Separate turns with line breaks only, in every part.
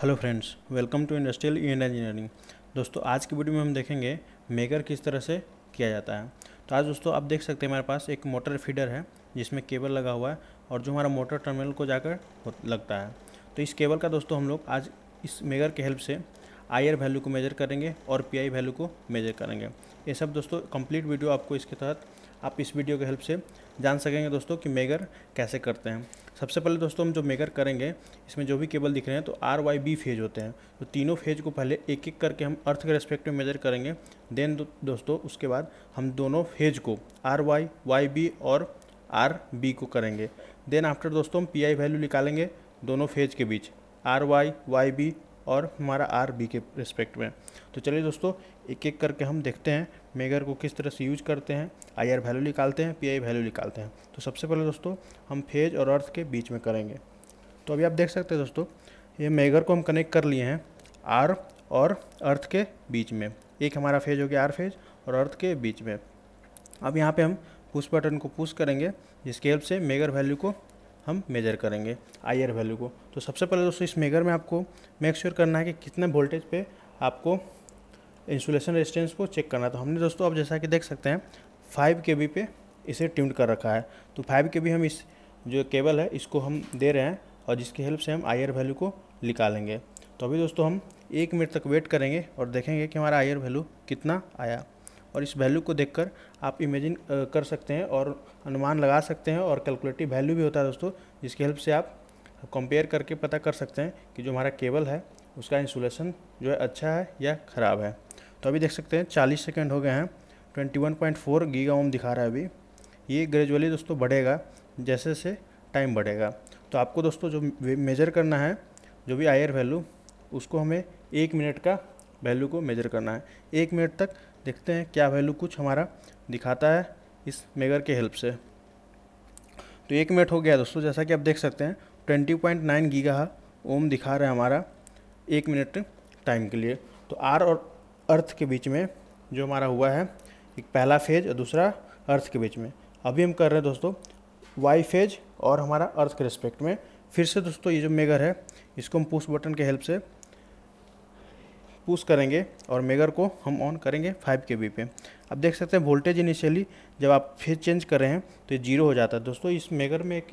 hello friends welcome to industrial unit engineering दोस्तों आज की वीडियो में हम देखेंगे मेकर किस तरह से किया जाता है तो आज दोस्तों आप देख सकते हैं हमारे पास एक मोटर फीडर है जिसमें केबल लगा हुआ है और जो हमारा मोटर टर्मिनल को जाकर लगता है तो इस केबल का दोस्तों हम लोग आज इस मेगर के हेल्प से आई वैल्यू को मेजर करेंगे और पी वैल्यू को मेजर करेंगे ये सब दोस्तों कम्प्लीट वीडियो आपको इसके तहत आप इस वीडियो के हेल्प से जान सकेंगे दोस्तों कि मेगर कैसे करते हैं सबसे पहले दोस्तों हम जो मेगर करेंगे इसमें जो भी केबल दिख रहे हैं तो आर वाई बी फेज होते हैं तो तीनों फेज को पहले एक एक करके हम अर्थ के रेस्पेक्ट में मेजर करेंगे देन दो, दोस्तों उसके बाद हम दोनों फेज को आर वाई वाई बी और आर बी को करेंगे देन आफ्टर दोस्तों हम पी आई वैल्यू निकालेंगे दोनों फेज के बीच आर वाई वाई बी और हमारा आर बी के रिस्पेक्ट में तो चलिए दोस्तों एक एक करके हम देखते हैं मेगर को किस तरह से यूज करते हैं आई आर वैल्यू निकालते हैं पी आई वैल्यू निकालते हैं तो सबसे पहले दोस्तों हम फेज और अर्थ के बीच में करेंगे तो अभी आप देख सकते हैं दोस्तों ये मेगर को हम कनेक्ट कर लिए हैं आर और अर्थ के बीच में एक हमारा फेज हो गया आर फेज और अर्थ के बीच में अब यहाँ पे हम पुश बटन को पुश करेंगे जिसके हेल्प से मेगर वैल्यू को हम मेजर करेंगे आई आर वैल्यू को तो सबसे पहले दोस्तों इस मेगर में आपको मेक श्योर sure करना है कि कितने वोल्टेज पे आपको इंसुलेशन रेजिस्टेंस को चेक करना है तो हमने दोस्तों आप जैसा कि देख सकते हैं फाइव के बी पे इसे ट्यून कर रखा है तो फाइव के बी हम इस जो केबल है इसको हम दे रहे हैं और जिसकी हेल्प से हम आई आर वैल्यू को निकालेंगे तो अभी दोस्तों हम एक मिनट तक वेट करेंगे और देखेंगे कि हमारा आई आर वैल्यू कितना आया और इस वैल्यू को देखकर आप इमेजिन कर सकते हैं और अनुमान लगा सकते हैं और कैलकुलेटिव वैल्यू भी होता है दोस्तों जिसकी हेल्प से आप कंपेयर करके पता कर सकते हैं कि जो हमारा केबल है उसका इंसुलेशन जो है अच्छा है या ख़राब है तो अभी देख सकते हैं चालीस सेकेंड हो गए हैं twenty one point four giga ohm दिखा रहा है अभी ये ग्रेजुअली दोस्तों बढ़ेगा जैसे जैसे टाइम बढ़ेगा तो आपको दोस्तों जो मेजर करना है जो भी आयर वैल्यू उसको हमें एक मिनट का वैल्यू को मेजर करना है एक मिनट तक देखते हैं क्या वैल्यू कुछ हमारा दिखाता है इस मेगर के हेल्प से तो एक मिनट हो गया दोस्तों जैसा कि आप देख सकते हैं twenty point nine giga ohm दिखा रहा है हमारा एक मिनट टाइम के लिए तो आर और अर्थ के बीच में जो हमारा हुआ है एक पहला फेज और दूसरा अर्थ के बीच में अभी हम कर रहे हैं दोस्तों वाई फेज और हमारा अर्थ के रिस्पेक्ट में फिर से दोस्तों ये जो मेगर है इसको हम पुश बटन के हेल्प से पुश करेंगे और मेगर को हम ऑन करेंगे 5 के बी पे अब देख सकते हैं वोल्टेज इनिशियली जब आप फेज चेंज कर रहे हैं तो ये जीरो हो जाता है दोस्तों इस मेगर में एक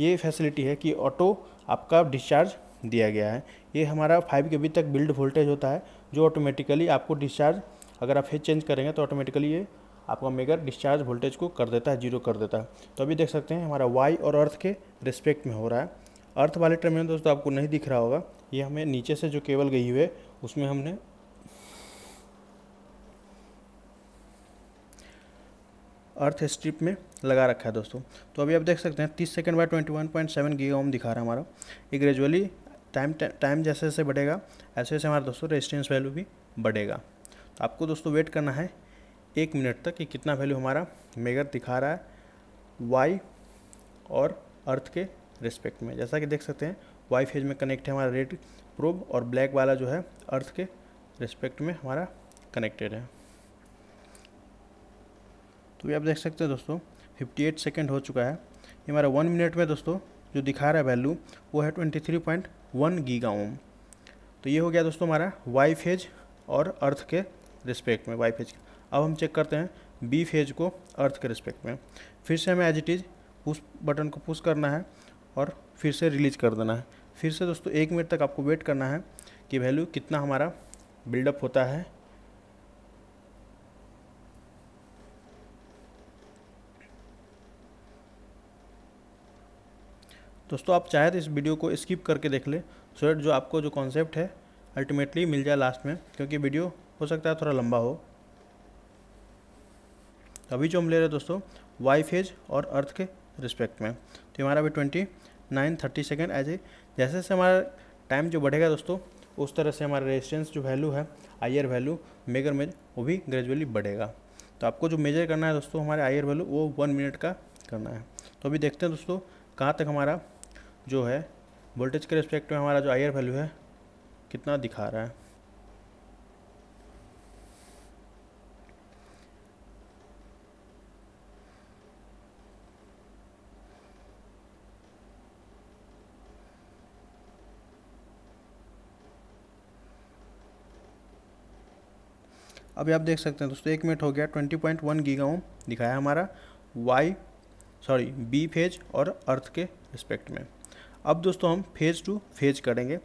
ये फैसिलिटी है कि ऑटो आपका डिस्चार्ज दिया गया है ये हमारा फाइव के बी तक बिल्ड वोल्टेज होता है जो ऑटोमेटिकली आपको डिस्चार्ज अगर आप फेज चेंज करेंगे तो ऑटोमेटिकली ये आपका मेगर डिस्चार्ज वोल्टेज को कर देता है जीरो कर देता है तो अभी देख सकते हैं हमारा वाई और अर्थ के रिस्पेक्ट में हो रहा है अर्थ वाले टर्मिनल दोस्तों आपको नहीं दिख रहा होगा ये हमें नीचे से जो केबल गई हुई है उसमें हमने अर्थ स्ट्रिप में लगा रखा है दोस्तों तो अभी आप देख सकते हैं 30 सेकंड बाय 21.7 गीगा ओम दिखा रहा है हमारा ये ग्रेजुअली टाइम टाइम जैसे जैसे बढ़ेगा ऐसे ऐसे हमारा दोस्तों रेजिस्टेंस वैल्यू भी बढ़ेगा तो आपको दोस्तों वेट करना है एक मिनट तक कि कितना वैल्यू हमारा मेगर दिखा रहा है वाई और अर्थ के रिस्पेक्ट में जैसा कि देख सकते हैं वाई फेज में कनेक्ट है हमारा रेड प्रोब और ब्लैक वाला जो है अर्थ के रिस्पेक्ट में हमारा कनेक्टेड है तो ये आप देख सकते हैं दोस्तों 58 सेकेंड हो चुका है ये हमारा वन मिनट में दोस्तों जो दिखा रहा है वैल्यू वो है 23.1 गीगा ओम तो ये हो गया दोस्तों हमारा वाई फेज और अर्थ के रिस्पेक्ट में वाई फेज अब हम चेक करते हैं बी फेज को अर्थ के रिस्पेक्ट में फिर से हमें as it is push button को पुश करना है और फिर से रिलीज कर देना है फिर से दोस्तों एक मिनट तक आपको वेट करना है कि वैल्यू कितना हमारा बिल्डअप होता है दोस्तों आप चाहे तो इस वीडियो को स्किप करके देख ले सो डेट जो आपको जो कॉन्सेप्ट है अल्टीमेटली मिल जाए लास्ट में क्योंकि वीडियो हो सकता है थोड़ा लंबा हो अभी जो हम ले रहे हैं दोस्तों वाई फेज और अर्थ के रिस्पेक्ट में तो हमारा अभी twenty nine thirty second as a जैसे जैसे हमारा टाइम जो बढ़ेगा दोस्तों उस तरह से हमारा रेजिस्टेंस जो वैल्यू है आयर वैल्यू मेगर मेज वो भी ग्रेजुअली बढ़ेगा तो आपको जो मेजर करना है दोस्तों हमारे आयर वैल्यू वो वन मिनट का करना है तो अभी देखते हैं दोस्तों कहाँ तक हमारा जो है वोल्टेज के रिस्पेक्ट में हमारा जो आयर वैल्यू है कितना दिखा रहा है अभी आप देख सकते हैं दोस्तों एक मिनट हो गया twenty point one giga ohm दिखाया हमारा वाई सॉरी बी फेज और अर्थ के रिस्पेक्ट में अब दोस्तों हम फेज टू फेज करेंगे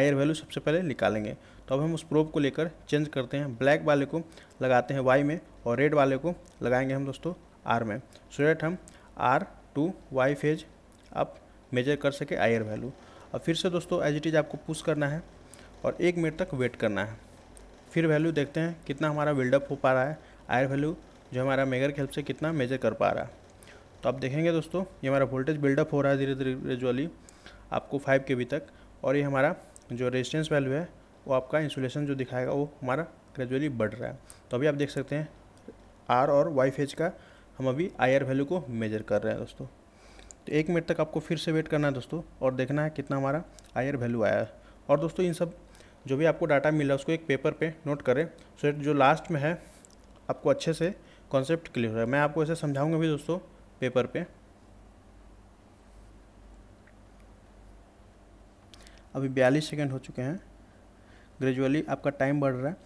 आयर वैल्यू सबसे पहले निकालेंगे तो अब हम उस प्रोब को लेकर चेंज करते हैं ब्लैक वाले को लगाते हैं वाई में और रेड वाले को लगाएंगे हम दोस्तों आर में सो डेट हम आर टू वाई फेज आप मेजर कर सके आयर वैल्यू अब फिर से दोस्तों एज इट इज़ आपको पुश करना है और एक मिनट तक वेट करना है फिर वैल्यू देखते हैं कितना हमारा बिल्डअप हो पा रहा है आयर वैल्यू जो हमारा मेगर की हेल्प से कितना मेजर कर पा रहा है तो आप देखेंगे दोस्तों ये हमारा वोल्टेज बिल्डअप हो रहा है धीरे धीरे ग्रेजुअली आपको फाइव के बी तक और ये हमारा जो रेजिस्टेंस वैल्यू है वो आपका इंसुलेशन जो दिखाएगा वो हमारा ग्रेजुअली बढ़ रहा है तो अभी आप देख सकते हैं आर और वाई फेज का हम अभी आई आर वैल्यू को मेजर कर रहे हैं दोस्तों तो एक मिनट तक आपको फिर से वेट करना है दोस्तों और देखना है कितना हमारा आई आर वैल्यू आया है और दोस्तों इन सब जो भी आपको डाटा मिल रहा है उसको एक पेपर पे नोट करें सो so, जो लास्ट में है आपको अच्छे से कॉन्सेप्ट क्लियर हो मैं आपको ऐसे समझाऊंगा भी दोस्तों पेपर पे अभी बयालीस सेकेंड हो चुके हैं ग्रेजुअली आपका टाइम बढ़ रहा है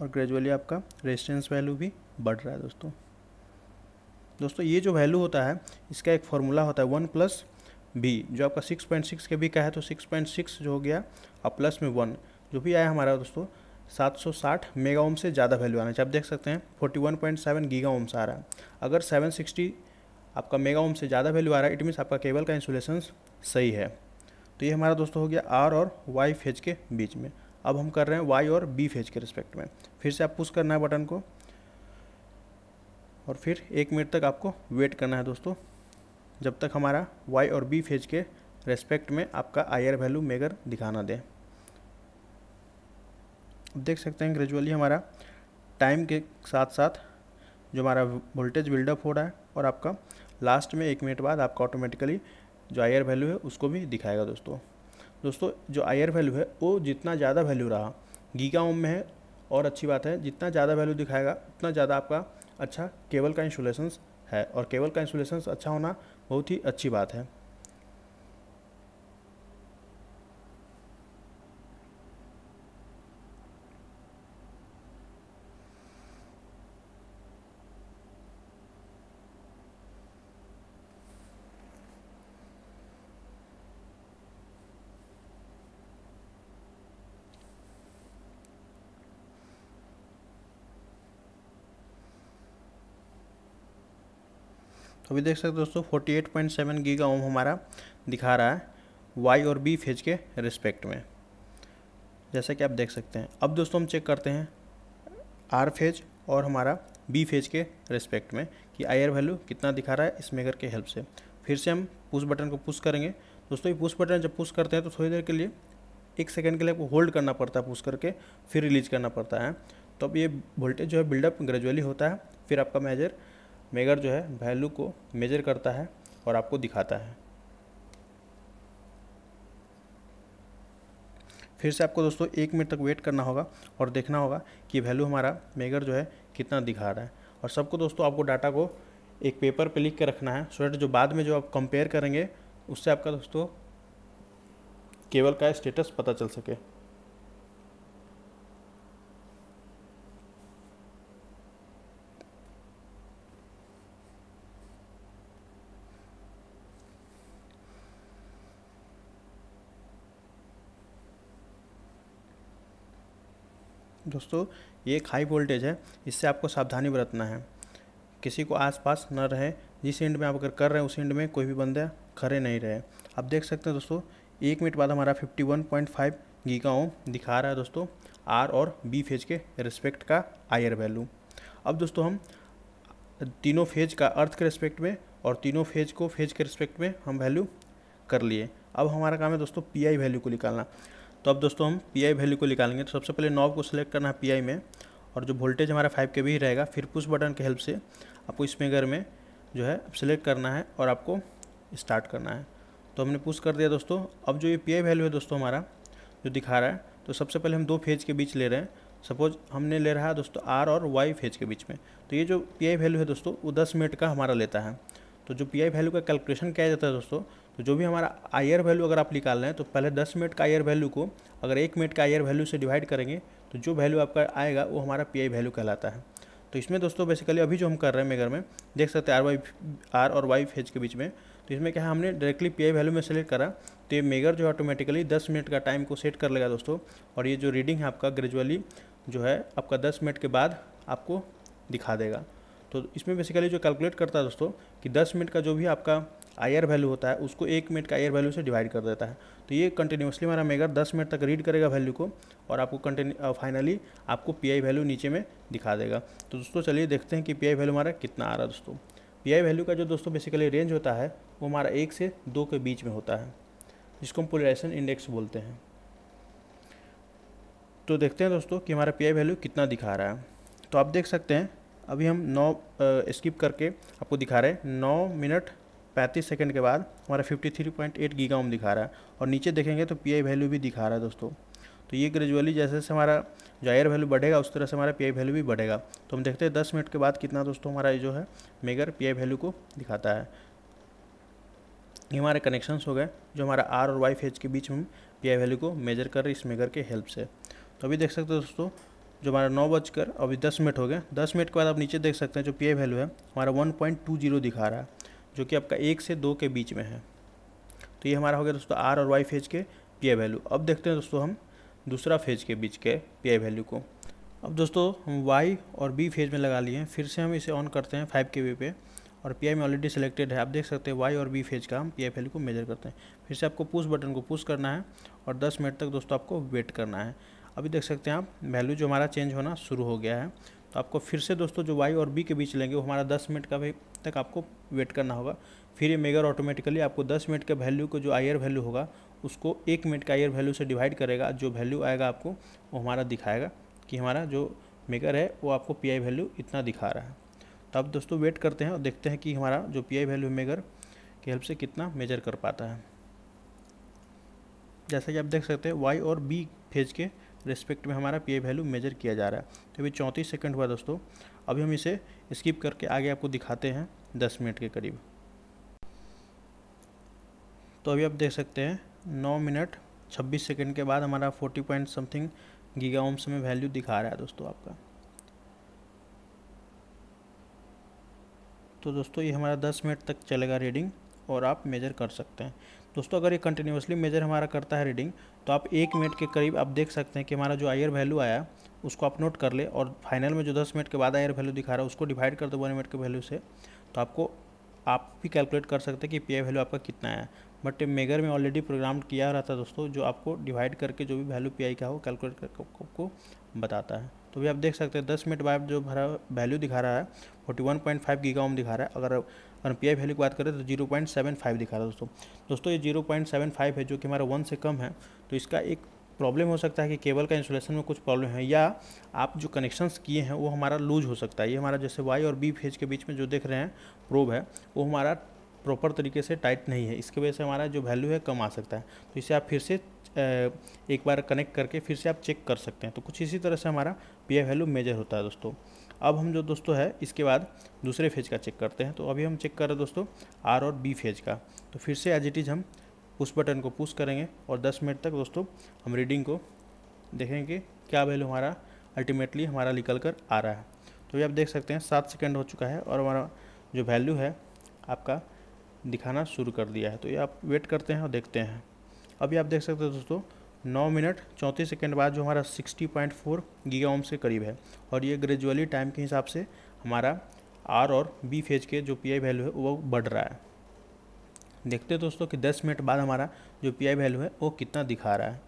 और ग्रेजुअली आपका रेजिस्टेंस वैल्यू भी बढ़ रहा है दोस्तों दोस्तों ये जो वैल्यू होता है इसका एक फार्मूला होता है वन प्लस बी जो आपका six point six K B का है तो सिक्स पॉइंट सिक्स जो हो गया और प्लस में वन जो भी आया हमारा दोस्तों सात सौ साठ मेगा ओम से ज़्यादा वैल्यू आना चाहिए आप देख सकते हैं forty one point seven giga ohm से आ रहा है अगर सेवन सिक्सटी आपका मेगा ओम से ज़्यादा वैल्यू आ रहा है इट मीन्स आपका केबल का इंसुलेशन सही है तो ये हमारा दोस्तों हो गया आर और वाई फेज के बीच में अब हम कर रहे हैं वाई और बी फेज के रिस्पेक्ट में फिर से आप पुश करना है बटन को और फिर एक मिनट तक आपको वेट करना है दोस्तों जब तक हमारा वाई और बी फेज के रेस्पेक्ट में आपका आई आर वैल्यू मेगर दिखाना दें देख सकते हैं ग्रेजुअली हमारा टाइम के साथ साथ जो हमारा वोल्टेज बिल्डअप हो रहा है और आपका लास्ट में एक मिनट बाद आपका ऑटोमेटिकली जो आई आर वैल्यू है उसको भी दिखाएगा दोस्तों दोस्तों जो आई आर वैल्यू है वो जितना ज़्यादा वैल्यू रहा गीगा ओम में है और अच्छी बात है जितना ज़्यादा वैल्यू दिखाएगा उतना ज़्यादा आपका अच्छा केबल का इंसुलेशन है और केबल का इंसुलेशन अच्छा होना बहुत ही अच्छी बात है तो अभी देख सकते हो दोस्तों 48.7 पॉइंट सेवन गीगा ओम हमारा दिखा रहा है वाई और बी फेज के रिस्पेक्ट में जैसा कि आप देख सकते हैं अब दोस्तों हम चेक करते हैं आर फेज और हमारा बी फेज के रिस्पेक्ट में कि आई आर वैल्यू कितना दिखा रहा है इस मेकर के हेल्प से फिर से हम पुश बटन को पुश करेंगे दोस्तों ये पुश बटन जब पुश करते हैं तो थोड़ी देर के लिए एक सेकेंड के लिए आपको होल्ड करना पड़ता है पुश करके फिर रिलीज करना पड़ता है तो अब ये वोल्टेज जो है बिल्डअप ग्रेजुअली होता है फिर आपका मेजर मेगर जो है वैल्यू को मेजर करता है और आपको दिखाता है फिर से आपको दोस्तों एक मिनट तक वेट करना होगा और देखना होगा कि वैल्यू हमारा मेगर जो है कितना दिखा रहा है और सबको दोस्तों आपको डाटा को एक पेपर पे लिख के रखना है सो जो बाद में जो आप कंपेयर करेंगे उससे आपका दोस्तों केवल का स्टेटस पता चल सके दोस्तों ये एक हाई वोल्टेज है इससे आपको सावधानी बरतना है किसी को आसपास न रहे जिस एंड में आप अगर कर रहे हैं उस एंड में कोई भी बंदे खड़े नहीं रहे आप देख सकते हैं दोस्तों एक मिनट बाद हमारा 51.5 गीगा ओम दिखा रहा है दोस्तों आर और बी फेज के रिस्पेक्ट का आयर वैल्यू अब दोस्तों हम तीनों फेज का अर्थ के रिस्पेक्ट में और तीनों फेज को फेज के रिस्पेक्ट में हम वैल्यू कर लिए अब हमारा काम है दोस्तों पी आई वैल्यू को निकालना तो अब दोस्तों हम पी वैल्यू को निकालेंगे तो सबसे पहले नॉब को सिलेक्ट करना है पी में और जो वोल्टेज हमारा फाइव के भी रहेगा फिर पुश बटन के हेल्प से आपको इस मेगर में जो है सिलेक्ट करना है और आपको स्टार्ट करना है तो हमने पुश कर दिया दोस्तों अब जो ये पी वैल्यू है दोस्तों हमारा जो दिखा रहा है तो सबसे पहले हम दो फेज के बीच ले रहे हैं सपोज हमने ले रहा है दोस्तों आर और वाई फेज के बीच में तो ये जो पी वैल्यू है दोस्तों वो दस मिनट का हमारा लेता है तो जो पी वैल्यू का कैलकुलेशन किया जाता है दोस्तों तो जो भी हमारा आयर वैल्यू अगर आप निकाल रहे हैं तो पहले दस मिनट का आयर वैल्यू को अगर एक मिनट का आयर वैल्यू से डिवाइड करेंगे तो जो वैल्यू आपका आएगा वो हमारा पी वैल्यू कहलाता है तो इसमें दोस्तों बेसिकली अभी जो हम कर रहे हैं मेगर में देख सकते हैं आर वाई आर और वाई फेज के बीच में तो इसमें क्या है हमने डायरेक्टली पी वैल्यू में सेलेक्ट करा तो ये मेगर जो है ऑटोमेटिकली दस मिनट का टाइम को सेट कर लेगा दोस्तों और ये जो रीडिंग है आपका ग्रेजुअली जो है आपका दस मिनट के बाद आपको दिखा देगा तो इसमें बेसिकली जो कैलकुलेट करता है दोस्तों कि 10 मिनट का जो भी आपका आई वैल्यू होता है उसको एक मिनट का आई वैल्यू से डिवाइड कर देता है तो ये कंटिन्यूसली हमारा मेगर 10 मिनट तक रीड करेगा वैल्यू को और आपको कंटिन्यू फाइनली आपको पी वैल्यू नीचे में दिखा देगा तो दोस्तों चलिए देखते हैं कि पी वैल्यू हमारा कितना आ रहा है दोस्तों पी वैल्यू का जो दोस्तों बेसिकली रेंज होता है वो हमारा एक से दो के बीच में होता है जिसको हम पोलराइजेशन इंडेक्स बोलते हैं तो देखते हैं दोस्तों कि हमारा पी वैल्यू कितना दिखा रहा है तो आप देख सकते हैं अभी हम नौ स्किप करके आपको दिखा रहे हैं नौ मिनट पैंतीस सेकंड के बाद हमारा 53.8 गीगा ओम दिखा रहा है और नीचे देखेंगे तो पीआई वैल्यू भी दिखा रहा है दोस्तों तो ये ग्रेजुअली जैसे जैसे हमारा जो आयर वैल्यू बढ़ेगा उस तरह से हमारा पीआई वैल्यू भी बढ़ेगा तो हम देखते हैं दस मिनट के बाद कितना दोस्तों हमारा जो है मेगर आई वैल्यू को दिखाता है ये हमारे कनेक्शंस हो गए जो हमारा आर और वाई फेज के बीच में पी वैल्यू को मेजर कर रहे इस मेगर के हेल्प से तो अभी देख सकते हो दोस्तों जो हमारा नौ बजकर अभी दस मिनट हो गए दस मिनट के बाद आप नीचे देख सकते हैं जो पी वैल्यू है हमारा वन पॉइंट टू जीरो दिखा रहा है जो कि आपका एक से दो के बीच में है तो ये हमारा हो गया दोस्तों आर और वाई फेज के पी आई वैल्यू अब देखते हैं दोस्तों हम दूसरा फेज के बीच के पी आई वैल्यू को अब दोस्तों हम वाई और बी फेज में लगा लिए हैं फिर से हम इसे ऑन करते हैं फाइव के वी पे और पी आई में ऑलरेडी सेलेक्टेड है आप देख सकते हैं वाई और बी फेज का हम पी आई वैल्यू को मेजर करते हैं फिर से आपको पुश बटन को पुश करना है और दस मिनट तक दोस्तों आपको वेट करना है अभी देख सकते हैं आप वैल्यू जो हमारा चेंज होना शुरू हो गया है तो आपको फिर से दोस्तों जो वाई और बी के बीच लेंगे वो हमारा दस मिनट का भी तक आपको वेट करना होगा फिर ये मेगर ऑटोमेटिकली आपको दस मिनट के वैल्यू को जो आयर वैल्यू होगा उसको एक मिनट का आयर वैल्यू से डिवाइड करेगा जो वैल्यू आएगा आपको वो हमारा दिखाएगा कि हमारा जो मेगर है वो आपको पी आई वैल्यू इतना दिखा रहा है तो अब दोस्तों वेट करते हैं और देखते हैं कि हमारा जो पी आई वैल्यू मेगर की हेल्प से कितना मेजर कर पाता है जैसा कि आप देख सकते हैं वाई और बी फेज के रिस्पेक्ट में हमारा पी वैल्यू मेजर किया जा रहा है तो अभी चौंतीस सेकेंड हुआ दोस्तों अभी हम इसे स्किप करके आगे आपको दिखाते हैं दस मिनट के करीब तो अभी आप देख सकते हैं नौ मिनट छब्बीस सेकेंड के बाद हमारा forty point something giga ohms में वैल्यू दिखा रहा है दोस्तों आपका तो दोस्तों ये हमारा दस मिनट तक चलेगा रीडिंग और आप मेजर कर सकते हैं दोस्तों अगर ये कंटिन्यूसली मेजर हमारा करता है रीडिंग तो आप एक मिनट के करीब आप देख सकते हैं कि हमारा जो आयर वैल्यू आया उसको आप नोट कर ले और फाइनल में जो दस मिनट के बाद आयर वैल्यू दिखा रहा है उसको डिवाइड कर दो वन मिनट के वैल्यू से तो आपको आप भी कैलकुलेट कर सकते हैं कि पी आई वैल्यू आपका कितना है बट मेगर में ऑलरेडी प्रोग्राम किया रहा था दोस्तों जो आपको डिवाइड करके जो भी वैल्यू पी का हो कैलकुलेट करके आपको बताता है तो भी आप देख सकते हैं दस मिनट बाद जो भरा वैल्यू दिखा रहा है forty one point five giga ohm दिखा रहा है अगर अगर पी आई वैल्यू की बात करें तो जीरो पॉइंट सेवन फाइव दिखा रहा है दोस्तों दोस्तों ये जीरो पॉइंट सेवन फाइव है जो कि हमारा वन से कम है तो इसका एक प्रॉब्लम हो सकता है कि केबल का इंसुलेशन में कुछ प्रॉब्लम है या आप जो कनेक्शंस किए हैं वो हमारा लूज हो सकता है ये हमारा जैसे वाई और बी फेज के बीच में जो देख रहे हैं प्रोब है वो हमारा प्रॉपर तरीके से टाइट नहीं है इसकी वजह से हमारा जो वैल्यू है कम आ सकता है तो इसे आप फिर से एक बार कनेक्ट करके फिर से आप चेक कर सकते हैं तो कुछ इसी तरह से हमारा पी आई वैल्यू मेजर होता है दोस्तों अब हम जो दोस्तों है इसके बाद दूसरे फेज का चेक करते हैं तो अभी हम चेक कर रहे हैं दोस्तों आर और बी फेज का तो फिर से एज इट इज़ हम पुश बटन को पुश करेंगे और 10 मिनट तक दोस्तों हम रीडिंग को देखेंगे क्या वैल्यू हमारा अल्टीमेटली हमारा निकल कर आ रहा है तो ये आप देख सकते हैं सात सेकेंड हो चुका है और हमारा जो वैल्यू है आपका दिखाना शुरू कर दिया है तो ये आप वेट करते हैं और देखते हैं अभी आप देख सकते हैं दोस्तों नौ मिनट 34 सेकेंड बाद जो हमारा sixty point four giga ohms के करीब है और ये ग्रेजुअली टाइम के हिसाब से हमारा आर और बी फेज के जो पी आई वैल्यू है वो बढ़ रहा है देखते हैं दोस्तों कि दस मिनट बाद हमारा जो पी आई वैल्यू है वो कितना दिखा रहा है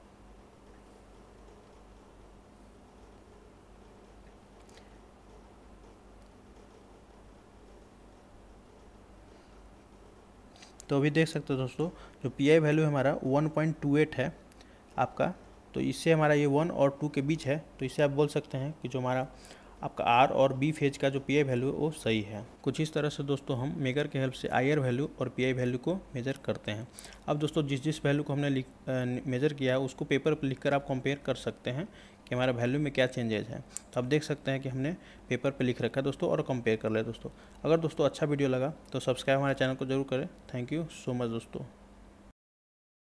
तो अभी देख सकते हो दोस्तों जो पी आई वैल्यू हमारा 1.28 है आपका तो इससे हमारा ये वन और टू के बीच है तो इससे आप बोल सकते हैं कि जो हमारा आपका आर और बी फेज का जो पी आई वैल्यू है वो सही है कुछ इस तरह से दोस्तों हम मेगर के हेल्प से आई आर वैल्यू और पी आई वैल्यू को मेजर करते हैं अब दोस्तों जिस जिस वैल्यू को हमने मेजर किया है उसको पेपर पर लिख कर आप कंपेयर कर सकते हैं कि हमारा वैल्यू में क्या चेंजेज है तो आप देख सकते हैं कि हमने पेपर पर लिख रखा है दोस्तों और कंपेयर कर लिया दोस्तों अगर दोस्तों अच्छा वीडियो लगा तो सब्सक्राइब हमारे चैनल को जरूर करें थैंक यू सो मच दोस्तों